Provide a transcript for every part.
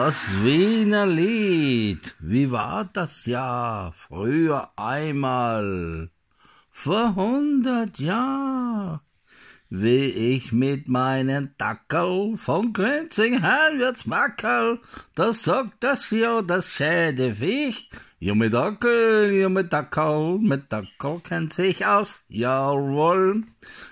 Das Wiener Lied, wie war das ja früher einmal? Vor hundert Jahr, wie ich mit meinen Dackel von Grenzing wird's mackerl, da sagt das ja das Schädeficht, Junge Dackel, Junge Dackel, mit Dackel kennt sich aus. Jawohl.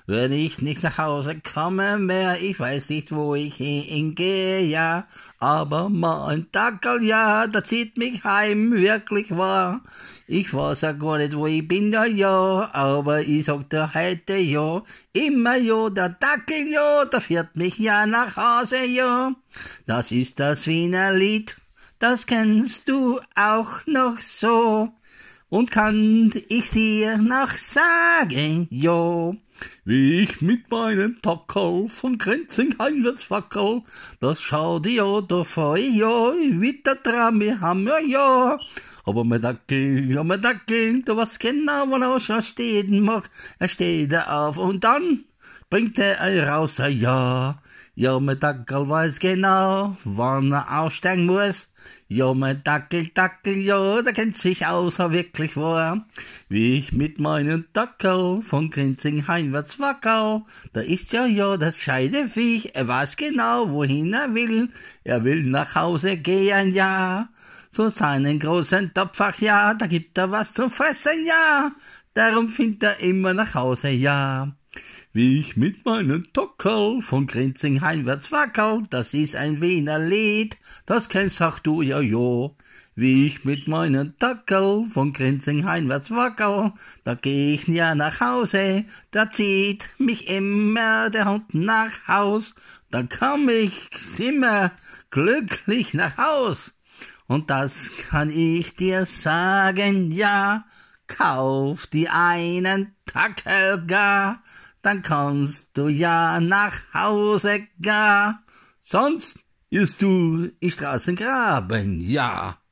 Wenn ich nicht nach Hause komme mehr, ich weiß nicht, wo ich hingehe, ja. Aber mein Dackel, ja, da zieht mich heim, wirklich wahr. Ich weiß ja gar nicht, wo ich bin, ja, ja, aber ich sag dir heute, ja, immer, ja, der Dackel, ja, da fährt mich ja nach Hause, ja. Das ist das Wiener Lied das kennst du auch noch so. Und kann ich dir noch sagen, jo, wie ich mit meinem Taco von Grenzen heimwärts fackel, das schau dir ja da vor, jo, wie der Drame haben wir, jo. Aber mein Dackel, ja, mein Dackel, du weißt genau, wann er schon stehen mag, er steht er auf und dann bringt er raus, ja, ja, mein Dackel weiß genau, wann er aussteigen muss. Ja, mein Dackel, Dackel, ja, der kennt sich aus, er wirklich war. Wie ich mit meinem Dackel von Grinzing heimwärts wackel, da ist ja, ja, das gescheite Viech, er weiß genau, wohin er will. Er will nach Hause gehen, ja. Zu seinen großen Topfach, ja, da gibt er was zu fressen, ja. Darum findet er immer nach Hause, ja. Wie ich mit meinem Tockerl von Grinzing heimwärts wackel, das ist ein Wiener Lied, das kennst auch du ja ja. Wie ich mit meinem Tackel von Grinzing heimwärts wackel, da geh ich ja nach Hause, da zieht mich immer der Hund nach Haus, da komm ich immer glücklich nach Haus. Und das kann ich dir sagen, ja, kauf dir einen Tackel gar, dann kannst du ja nach Hause gar, sonst ist du in Straßengraben, ja.